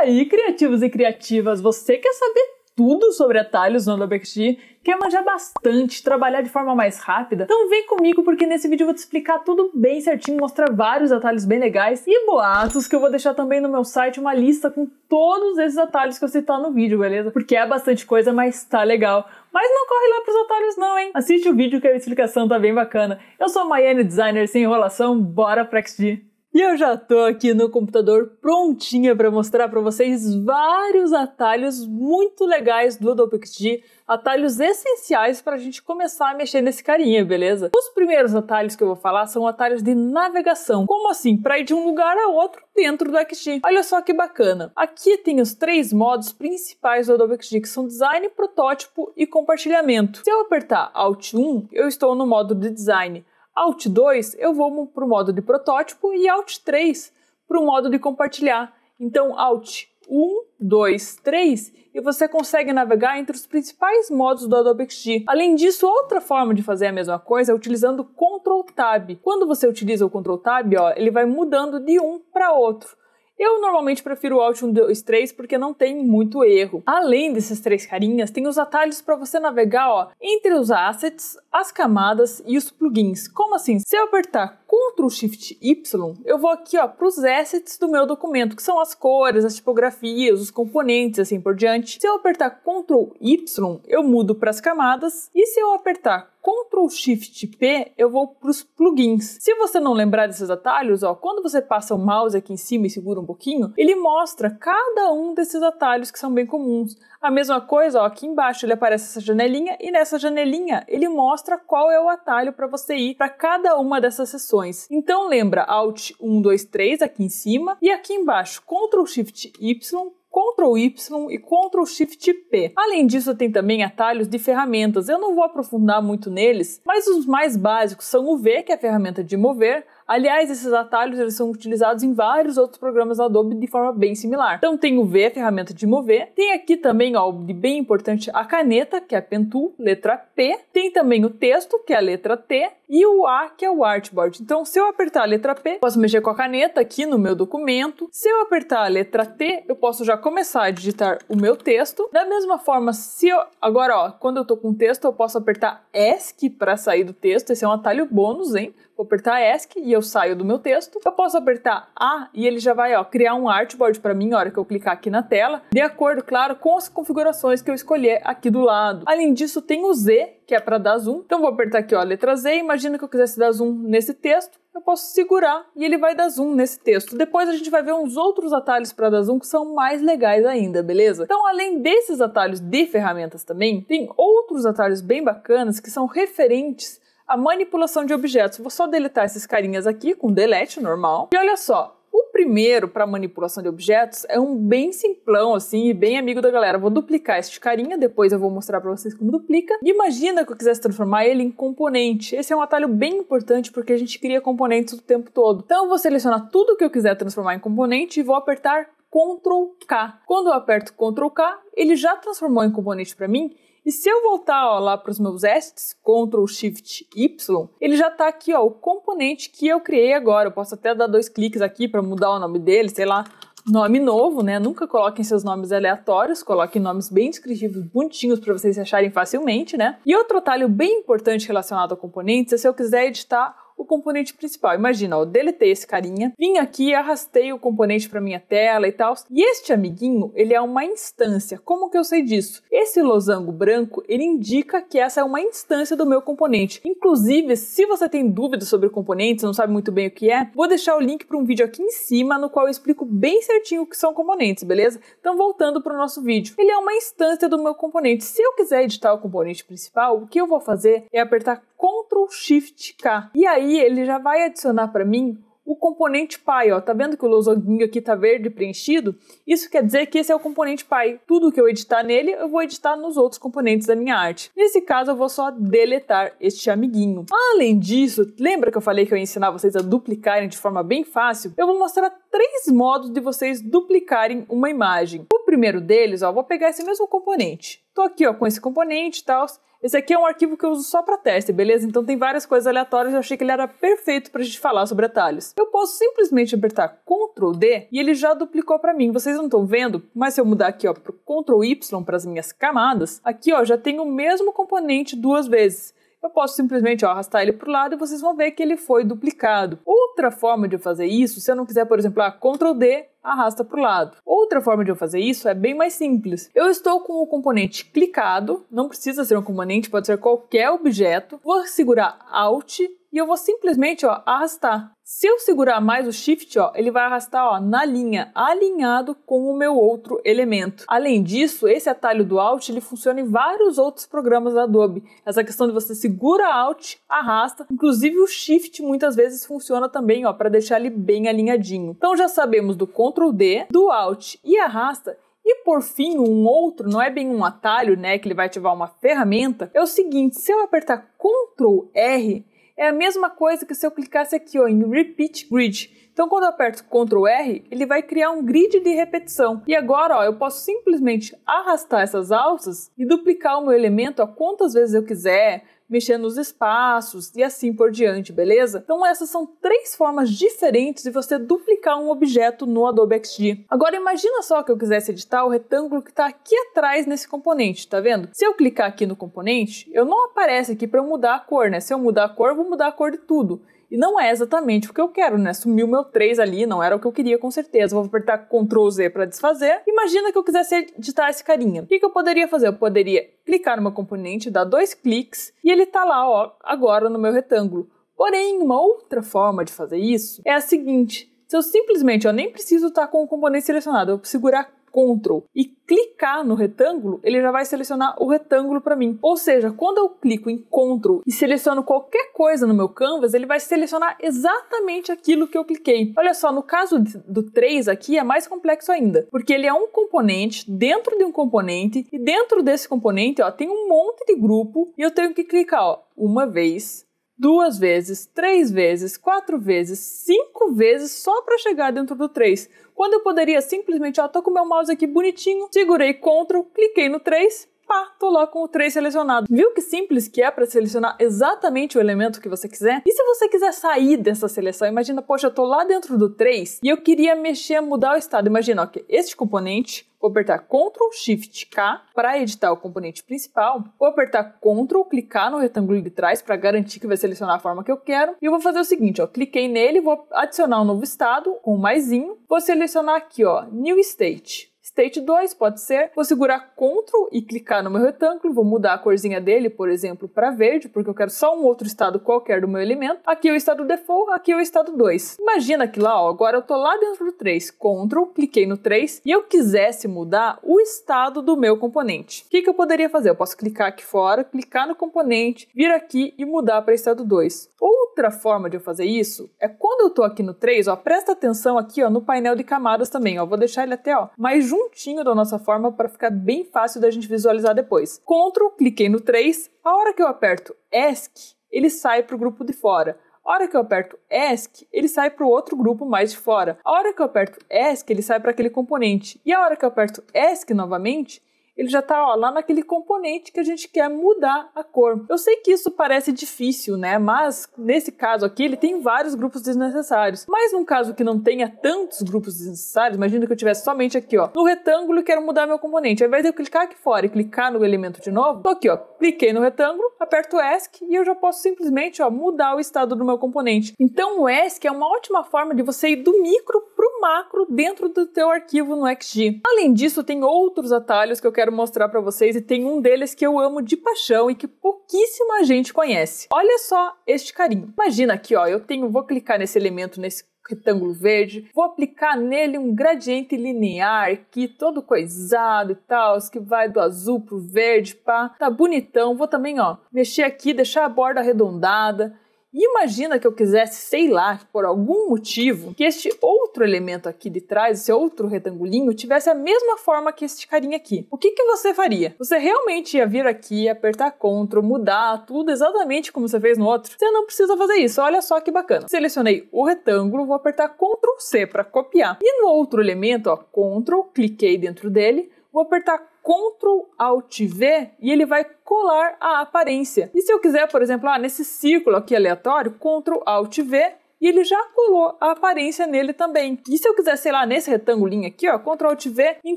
aí, criativos e criativas, você quer saber tudo sobre atalhos no Adobe XD, quer manjar bastante, trabalhar de forma mais rápida? Então vem comigo porque nesse vídeo eu vou te explicar tudo bem certinho, mostrar vários atalhos bem legais e boatos que eu vou deixar também no meu site uma lista com todos esses atalhos que eu citar no vídeo, beleza? Porque é bastante coisa, mas tá legal. Mas não corre lá pros atalhos não, hein? Assiste o vídeo que a explicação tá bem bacana. Eu sou a Maiane Designer, sem enrolação, bora pra XD! E eu já tô aqui no computador prontinha para mostrar para vocês vários atalhos muito legais do Adobe XD, atalhos essenciais para a gente começar a mexer nesse carinha, beleza? Os primeiros atalhos que eu vou falar são atalhos de navegação, como assim, para ir de um lugar a outro dentro do XD. Olha só que bacana. Aqui tem os três modos principais do Adobe XD, que são design, protótipo e compartilhamento. Se eu apertar Alt 1, eu estou no modo de design. Alt 2 eu vou para o modo de protótipo e Alt 3 para o modo de compartilhar. Então, Alt 1, 2, 3 e você consegue navegar entre os principais modos do Adobe XD. Além disso, outra forma de fazer a mesma coisa é utilizando Ctrl Tab. Quando você utiliza o Ctrl Tab, ó, ele vai mudando de um para outro. Eu normalmente prefiro o Alt 1, 2, 3 porque não tem muito erro. Além desses três carinhas, tem os atalhos para você navegar ó, entre os assets, as camadas e os plugins. Como assim? Se eu apertar Ctrl Shift Y, eu vou aqui para os assets do meu documento, que são as cores, as tipografias, os componentes, assim por diante. Se eu apertar Ctrl Y, eu mudo para as camadas. E se eu apertar Ctrl Shift P, eu vou para os plugins. Se você não lembrar desses atalhos, ó, quando você passa o mouse aqui em cima e segura um pouquinho, ele mostra cada um desses atalhos que são bem comuns. A mesma coisa, ó, aqui embaixo ele aparece essa janelinha e nessa janelinha ele mostra qual é o atalho para você ir para cada uma dessas seções. Então lembra Alt 1, 2, 3 aqui em cima e aqui embaixo Ctrl Shift Y Ctrl Y e Ctrl Shift P. Além disso, tem também atalhos de ferramentas. Eu não vou aprofundar muito neles, mas os mais básicos são o V, que é a ferramenta de mover, Aliás, esses atalhos eles são utilizados em vários outros programas da Adobe de forma bem similar. Então tem o V, a ferramenta de mover, tem aqui também algo de bem importante a caneta, que é a pentu letra P, tem também o texto, que é a letra T, e o A, que é o artboard. Então, se eu apertar a letra P, posso mexer com a caneta aqui no meu documento. Se eu apertar a letra T, eu posso já começar a digitar o meu texto. Da mesma forma, se eu agora, ó, quando eu tô com texto, eu posso apertar ESC para sair do texto. Esse é um atalho bônus, hein? vou apertar ESC e eu saio do meu texto. Eu posso apertar A e ele já vai ó, criar um artboard para mim na hora que eu clicar aqui na tela, de acordo, claro, com as configurações que eu escolher aqui do lado. Além disso, tem o Z, que é para dar zoom. Então vou apertar aqui ó, a letra Z, imagina que eu quisesse dar zoom nesse texto, eu posso segurar e ele vai dar zoom nesse texto. Depois a gente vai ver uns outros atalhos para dar zoom que são mais legais ainda, beleza? Então, além desses atalhos de ferramentas também, tem outros atalhos bem bacanas que são referentes a manipulação de objetos. Vou só deletar esses carinhas aqui com delete normal. E olha só, o primeiro para manipulação de objetos é um bem simplão assim e bem amigo da galera. Vou duplicar este carinha, depois eu vou mostrar para vocês como duplica. E imagina que eu quisesse transformar ele em componente. Esse é um atalho bem importante porque a gente cria componentes o tempo todo. Então eu vou selecionar tudo que eu quiser transformar em componente e vou apertar Ctrl K. Quando eu aperto Ctrl K, ele já transformou em componente para mim e se eu voltar ó, lá para os meus assets, Ctrl Shift Y, ele já está aqui, ó, o componente que eu criei agora. Eu posso até dar dois cliques aqui para mudar o nome dele, sei lá, nome novo, né? Nunca coloquem seus nomes aleatórios, coloquem nomes bem descritivos, bonitinhos para vocês acharem facilmente, né? E outro atalho bem importante relacionado a componentes é se eu quiser editar o componente principal. Imagina, eu deletei esse carinha, vim aqui, arrastei o componente para minha tela e tal. E este amiguinho, ele é uma instância. Como que eu sei disso? Esse losango branco, ele indica que essa é uma instância do meu componente. Inclusive, se você tem dúvidas sobre componentes, não sabe muito bem o que é, vou deixar o link para um vídeo aqui em cima no qual eu explico bem certinho o que são componentes, beleza? Então, voltando para o nosso vídeo. Ele é uma instância do meu componente. Se eu quiser editar o componente principal, o que eu vou fazer é apertar Ctrl Shift K. E aí aí ele já vai adicionar para mim o componente pai, ó, tá vendo que o losanguinho aqui tá verde preenchido? Isso quer dizer que esse é o componente pai. Tudo que eu editar nele, eu vou editar nos outros componentes da minha arte. Nesse caso, eu vou só deletar este amiguinho. Além disso, lembra que eu falei que eu ia ensinar vocês a duplicarem de forma bem fácil? Eu vou mostrar três modos de vocês duplicarem uma imagem. O primeiro deles, ó, vou pegar esse mesmo componente. Tô aqui, ó, com esse componente e tal, esse aqui é um arquivo que eu uso só para teste, beleza? Então tem várias coisas aleatórias, eu achei que ele era perfeito para a gente falar sobre atalhos. Eu posso simplesmente apertar Ctrl D e ele já duplicou para mim. Vocês não estão vendo, mas se eu mudar aqui ó, para Ctrl Y para as minhas camadas, aqui ó, já tem o mesmo componente duas vezes eu posso simplesmente ó, arrastar ele para o lado e vocês vão ver que ele foi duplicado. Outra forma de fazer isso, se eu não quiser, por exemplo, ah, Ctrl D, arrasta para o lado. Outra forma de eu fazer isso é bem mais simples. Eu estou com o componente clicado, não precisa ser um componente, pode ser qualquer objeto. Vou segurar Alt e eu vou simplesmente ó, arrastar. Se eu segurar mais o shift, ó, ele vai arrastar ó, na linha, alinhado com o meu outro elemento. Além disso, esse atalho do Alt ele funciona em vários outros programas da Adobe. Essa questão de você segura Alt, arrasta, inclusive o Shift muitas vezes funciona também para deixar ele bem alinhadinho. Então já sabemos do Ctrl D, do Alt e arrasta. E por fim, um outro, não é bem um atalho, né, que ele vai ativar uma ferramenta, é o seguinte, se eu apertar Ctrl R, é a mesma coisa que se eu clicasse aqui ó, em Repeat Grid. Então, quando eu aperto Ctrl R, ele vai criar um grid de repetição. E agora, ó, eu posso simplesmente arrastar essas alças e duplicar o meu elemento a quantas vezes eu quiser, mexer nos espaços e assim por diante, beleza? Então essas são três formas diferentes de você duplicar um objeto no Adobe XD. Agora imagina só que eu quisesse editar o retângulo que está aqui atrás nesse componente, tá vendo? Se eu clicar aqui no componente, eu não aparece aqui para mudar a cor, né? Se eu mudar a cor, eu vou mudar a cor de tudo. E não é exatamente o que eu quero, né? Sumiu meu 3 ali, não era o que eu queria, com certeza. Vou apertar Ctrl Z para desfazer. Imagina que eu quisesse editar esse carinha. O que, que eu poderia fazer? Eu poderia clicar no meu componente, dar dois cliques e ele tá lá, ó, agora no meu retângulo. Porém, uma outra forma de fazer isso é a seguinte: se eu simplesmente eu nem preciso estar tá com o componente selecionado, eu vou segurar Ctrl e clicar no retângulo, ele já vai selecionar o retângulo para mim. Ou seja, quando eu clico em Ctrl e seleciono qualquer coisa no meu canvas, ele vai selecionar exatamente aquilo que eu cliquei. Olha só, no caso do 3 aqui é mais complexo ainda, porque ele é um componente dentro de um componente e dentro desse componente, ó, tem um monte de grupo e eu tenho que clicar, ó, uma vez, duas vezes, três vezes, quatro vezes, cinco vezes só para chegar dentro do 3. Quando eu poderia simplesmente, ó, tô com meu mouse aqui bonitinho, segurei Ctrl, cliquei no 3 pá, tô lá com o 3 selecionado. Viu que simples que é para selecionar exatamente o elemento que você quiser? E se você quiser sair dessa seleção, imagina, poxa, eu tô lá dentro do 3 e eu queria mexer, mudar o estado. Imagina, ok, este componente vou apertar Ctrl Shift K para editar o componente principal, vou apertar Ctrl, clicar no retângulo de trás para garantir que vai selecionar a forma que eu quero, e eu vou fazer o seguinte, ó, cliquei nele, vou adicionar um novo estado com um maiszinho. vou selecionar aqui, ó, New State. State 2 pode ser, vou segurar Ctrl e clicar no meu retângulo, vou mudar a corzinha dele, por exemplo, para verde, porque eu quero só um outro estado qualquer do meu elemento. Aqui é o estado default, aqui é o estado 2. Imagina que lá, ó, agora eu tô lá dentro do 3, Ctrl, cliquei no 3 e eu quisesse mudar o estado do meu componente. O que, que eu poderia fazer? Eu posso clicar aqui fora, clicar no componente, vir aqui e mudar para estado 2. Outra forma de eu fazer isso é quando eu tô aqui no 3, ó, presta atenção aqui, ó, no painel de camadas também, ó, vou deixar ele até, ó, mais junto juntinho da nossa forma para ficar bem fácil da gente visualizar depois. Ctrl, cliquei no 3, a hora que eu aperto ESC, ele sai para o grupo de fora. A hora que eu aperto ESC, ele sai para o outro grupo mais de fora. A hora que eu aperto ESC, ele sai para aquele componente. E a hora que eu aperto ESC novamente, ele já está lá naquele componente que a gente quer mudar a cor. Eu sei que isso parece difícil, né? Mas nesse caso aqui, ele tem vários grupos desnecessários. Mas num caso que não tenha tantos grupos desnecessários, imagina que eu tivesse somente aqui, ó, no retângulo e quero mudar meu componente. Ao invés de eu clicar aqui fora e clicar no elemento de novo, tô aqui, ó, cliquei no retângulo, aperto o ESC e eu já posso simplesmente, ó, mudar o estado do meu componente. Então o ESC é uma ótima forma de você ir do micro pro macro dentro do teu arquivo no XG. Além disso, tem outros atalhos que eu quero quero mostrar para vocês e tem um deles que eu amo de paixão e que pouquíssima gente conhece. Olha só este carinho. Imagina aqui, ó, eu tenho, vou clicar nesse elemento, nesse retângulo verde, vou aplicar nele um gradiente linear que todo coisado e tal, que vai do azul pro verde, pá, tá bonitão. Vou também, ó, mexer aqui, deixar a borda arredondada, Imagina que eu quisesse, sei lá, por algum motivo, que este outro elemento aqui de trás, esse outro retangulinho, tivesse a mesma forma que este carinha aqui. O que, que você faria? Você realmente ia vir aqui, apertar Ctrl, mudar tudo exatamente como você fez no outro? Você não precisa fazer isso, olha só que bacana. Selecionei o retângulo, vou apertar Ctrl C para copiar. E no outro elemento, ó, Ctrl, cliquei dentro dele, vou apertar Ctrl Alt V e ele vai colar a aparência. E se eu quiser, por exemplo, ah, nesse círculo aqui aleatório, Ctrl Alt V e ele já colou a aparência nele também. E se eu quiser, sei lá, nesse retangulinho aqui, ó, Ctrl Alt V, em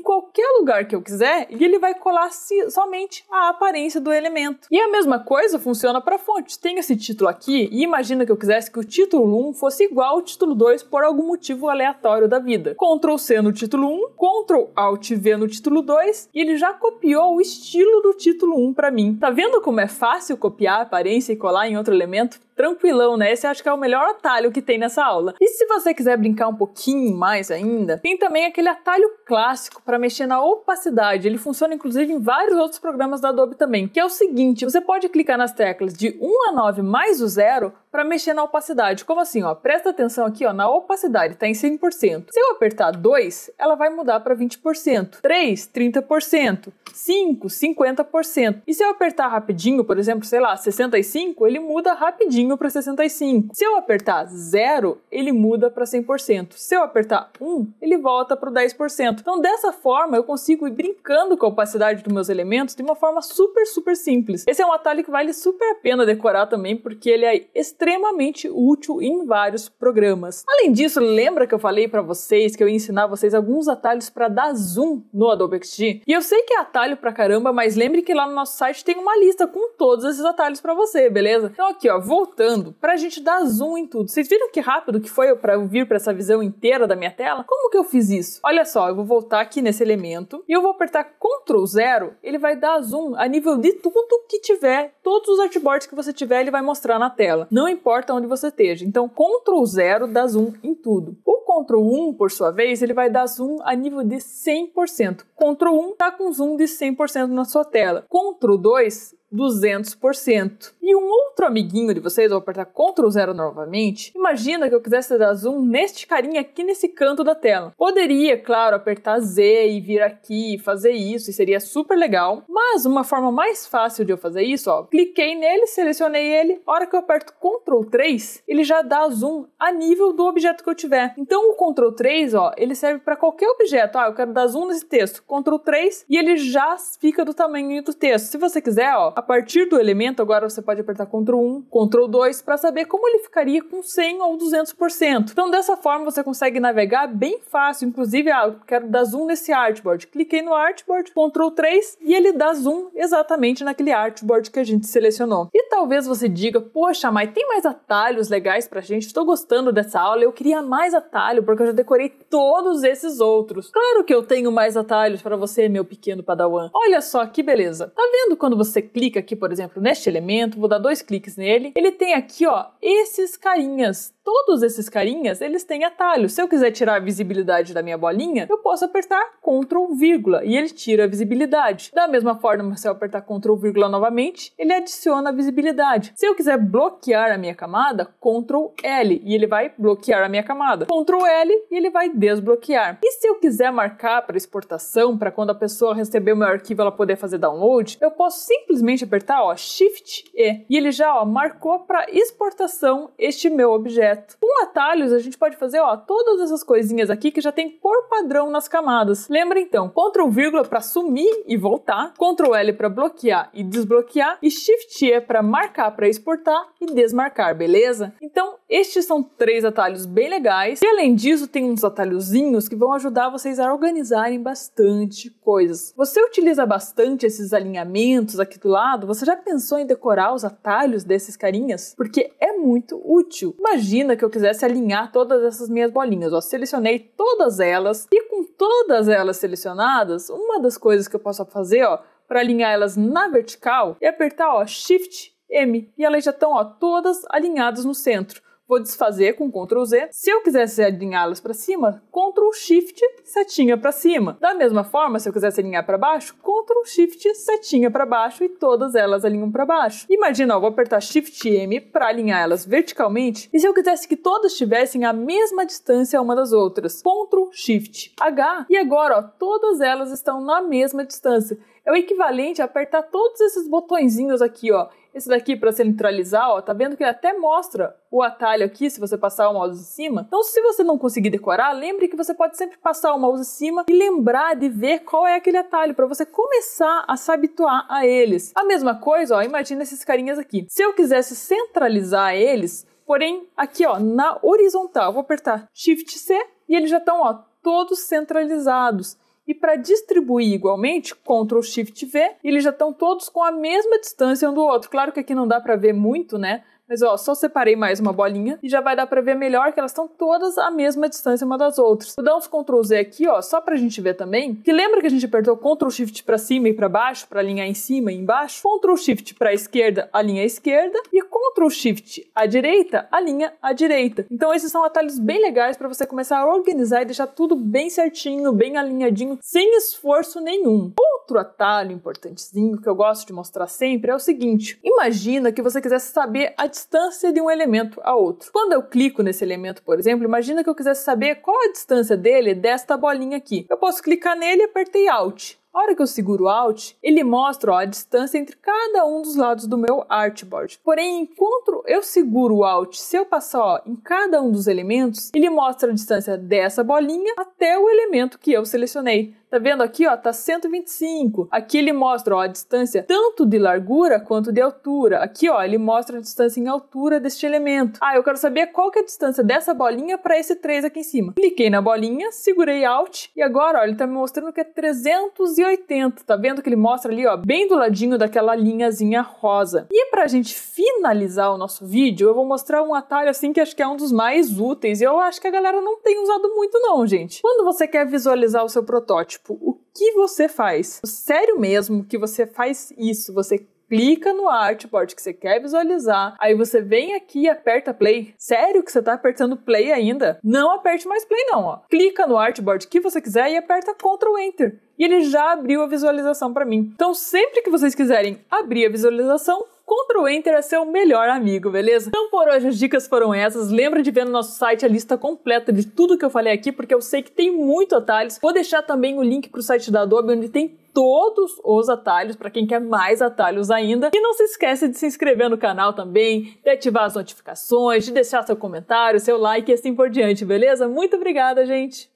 qualquer lugar que eu quiser, e ele vai colar somente a aparência do elemento. E a mesma coisa funciona para fonte. Tem esse título aqui, e imagina que eu quisesse que o título 1 fosse igual ao título 2 por algum motivo aleatório da vida. Ctrl C no título 1, Ctrl Alt V no título 2, e ele já copiou o estilo do título 1 para mim. Tá vendo como é fácil copiar a aparência e colar em outro elemento? tranquilão, né? Esse acho que é o melhor atalho que tem nessa aula. E se você quiser brincar um pouquinho mais ainda, tem também aquele atalho clássico para mexer na opacidade. Ele funciona inclusive em vários outros programas da Adobe também, que é o seguinte: você pode clicar nas teclas de 1 a 9 mais o zero para mexer na opacidade. Como assim, ó? Presta atenção aqui, ó, na opacidade está em 100%. Se eu apertar 2, ela vai mudar para 20%. 3, 30%. 5, 50%. E se eu apertar rapidinho, por exemplo, sei lá, 65, ele muda rapidinho para 65. Se eu apertar 0, ele muda para 100%. Se eu apertar 1, ele volta para 10%. Então, dessa forma, eu consigo ir brincando com a opacidade dos meus elementos de uma forma super, super simples. Esse é um atalho que vale super a pena decorar também, porque ele é extremamente extremamente útil em vários programas. Além disso, lembra que eu falei para vocês que eu ia ensinar vocês alguns atalhos para dar zoom no Adobe XD? E eu sei que é atalho pra caramba, mas lembre que lá no nosso site tem uma lista com todos esses atalhos para você, beleza? Então aqui, ó, voltando, pra gente dar zoom em tudo. Vocês viram que rápido que foi para eu vir para essa visão inteira da minha tela? Como que eu fiz isso? Olha só, eu vou voltar aqui nesse elemento e eu vou apertar Ctrl 0, ele vai dar zoom a nível de tudo que tiver, todos os artboards que você tiver, ele vai mostrar na tela. Não importa onde você esteja. Então, Ctrl 0 dá zoom em tudo. O Ctrl 1, por sua vez, ele vai dar zoom a nível de 100%. Ctrl 1 está com zoom de 100% na sua tela. Ctrl 2, 200% e um outro amiguinho de vocês, vou apertar Ctrl zero novamente, imagina que eu quisesse dar zoom neste carinha aqui nesse canto da tela. Poderia, claro, apertar Z e vir aqui e fazer isso, e seria super legal, mas uma forma mais fácil de eu fazer isso, ó, cliquei nele, selecionei ele, a hora que eu aperto Ctrl 3, ele já dá zoom a nível do objeto que eu tiver. Então o Ctrl 3, ó, ele serve para qualquer objeto. Ah, eu quero dar zoom nesse texto, Ctrl 3, e ele já fica do tamanho do texto. Se você quiser, ó, a partir do elemento agora você pode pode apertar Ctrl 1, Ctrl 2 para saber como ele ficaria com 100 ou 200%. Então dessa forma você consegue navegar bem fácil, inclusive ah, eu quero dar zoom nesse artboard. Cliquei no artboard, Ctrl 3 e ele dá zoom exatamente naquele artboard que a gente selecionou. E talvez você diga, poxa, mas tem mais atalhos legais para a gente? Estou gostando dessa aula, eu queria mais atalho porque eu já decorei todos esses outros. Claro que eu tenho mais atalhos para você, meu pequeno padawan. Olha só que beleza. Tá vendo quando você clica aqui, por exemplo, neste elemento, vou dar dois cliques nele, ele tem aqui, ó, esses carinhas. Todos esses carinhas, eles têm atalho. Se eu quiser tirar a visibilidade da minha bolinha, eu posso apertar Ctrl vírgula e ele tira a visibilidade. Da mesma forma, se eu apertar Ctrl vírgula novamente, ele adiciona a visibilidade. Se eu quiser bloquear a minha camada, Ctrl L e ele vai bloquear a minha camada. Ctrl L e ele vai desbloquear. E se eu quiser marcar para exportação, para quando a pessoa receber o meu arquivo ela poder fazer download, eu posso simplesmente apertar ó, Shift E e ele já ó, marcou para exportação este meu objeto. Com atalhos a gente pode fazer ó, todas essas coisinhas aqui que já tem por padrão nas nas camadas. Lembra então, Ctrl vírgula para sumir e voltar, Ctrl L para bloquear e desbloquear e Shift E para marcar para exportar e desmarcar, beleza? Então, estes são três atalhos bem legais. E além disso, tem uns atalhozinhos que vão ajudar vocês a organizarem bastante coisas. Você utiliza bastante esses alinhamentos aqui do lado? Você já pensou em decorar os atalhos desses carinhas? Porque é muito útil. Imagina que eu quisesse alinhar todas essas minhas bolinhas, ó, selecionei todas elas e com todas elas selecionadas, uma das coisas que eu posso fazer, ó, para alinhar elas na vertical, é apertar, ó, Shift M, e elas já estão, ó, todas alinhadas no centro vou desfazer com Ctrl Z. Se eu quisesse alinhá-las para cima, Ctrl Shift, setinha para cima. Da mesma forma, se eu quisesse alinhar para baixo, Ctrl Shift, setinha para baixo e todas elas alinham para baixo. Imagina, ó, vou apertar Shift M para alinhar elas verticalmente. E se eu quisesse que todas tivessem a mesma distância uma das outras, Ctrl Shift H. E agora, ó, todas elas estão na mesma distância. É o equivalente a apertar todos esses botõezinhos aqui, ó, esse daqui, para centralizar, ó, tá vendo que ele até mostra o atalho aqui, se você passar o mouse em cima. Então, se você não conseguir decorar, lembre que você pode sempre passar o mouse em cima e lembrar de ver qual é aquele atalho, para você começar a se habituar a eles. A mesma coisa, ó, imagina esses carinhas aqui. Se eu quisesse centralizar eles, porém, aqui, ó, na horizontal, vou apertar Shift-C e eles já estão, ó, todos centralizados. E para distribuir igualmente, Ctrl Shift V, eles já estão todos com a mesma distância um do outro. Claro que aqui não dá para ver muito, né? Mas ó, só separei mais uma bolinha e já vai dar para ver melhor que elas estão todas à mesma distância uma das outras. Vou dar uns Ctrl Z aqui, ó, só pra gente ver também. Que lembra que a gente apertou Ctrl Shift para cima e para baixo, para alinhar em cima e embaixo? Ctrl Shift para a esquerda, alinha à esquerda e Ctrl Shift à direita, alinha à direita. Então esses são atalhos bem legais para você começar a organizar e deixar tudo bem certinho, bem alinhadinho, sem esforço nenhum. Outro atalho importantezinho que eu gosto de mostrar sempre é o seguinte: imagina que você quisesse saber a distância de um elemento a outro. Quando eu clico nesse elemento, por exemplo, imagina que eu quisesse saber qual a distância dele desta bolinha aqui. Eu posso clicar nele e apertei Alt. A hora que eu seguro o Alt, ele mostra ó, a distância entre cada um dos lados do meu artboard. Porém, enquanto eu seguro o Alt, se eu passar ó, em cada um dos elementos, ele mostra a distância dessa bolinha até o elemento que eu selecionei. Tá vendo aqui, ó, tá 125. Aqui ele mostra ó, a distância tanto de largura quanto de altura. Aqui, ó, ele mostra a distância em altura deste elemento. Ah, eu quero saber qual que é a distância dessa bolinha para esse 3 aqui em cima. Cliquei na bolinha, segurei Alt e agora, ó, ele tá me mostrando que é 300 3,80, tá vendo que ele mostra ali, ó, bem do ladinho daquela linhazinha rosa. E pra gente finalizar o nosso vídeo, eu vou mostrar um atalho assim que acho que é um dos mais úteis e eu acho que a galera não tem usado muito não, gente. Quando você quer visualizar o seu protótipo, o que você faz? Sério mesmo que você faz isso, você clica no artboard que você quer visualizar, aí você vem aqui e aperta play. Sério que você tá apertando play ainda? Não aperte mais play não, ó. Clica no artboard que você quiser e aperta Ctrl Enter e ele já abriu a visualização para mim. Então, sempre que vocês quiserem abrir a visualização, Ctrl Enter é seu melhor amigo, beleza? Então por hoje as dicas foram essas. Lembra de ver no nosso site a lista completa de tudo que eu falei aqui, porque eu sei que tem muito atalhos. Vou deixar também o link para o site da Adobe, onde tem todos os atalhos para quem quer mais atalhos ainda. E não se esquece de se inscrever no canal também, de ativar as notificações, de deixar seu comentário, seu like e assim por diante, beleza? Muito obrigada, gente!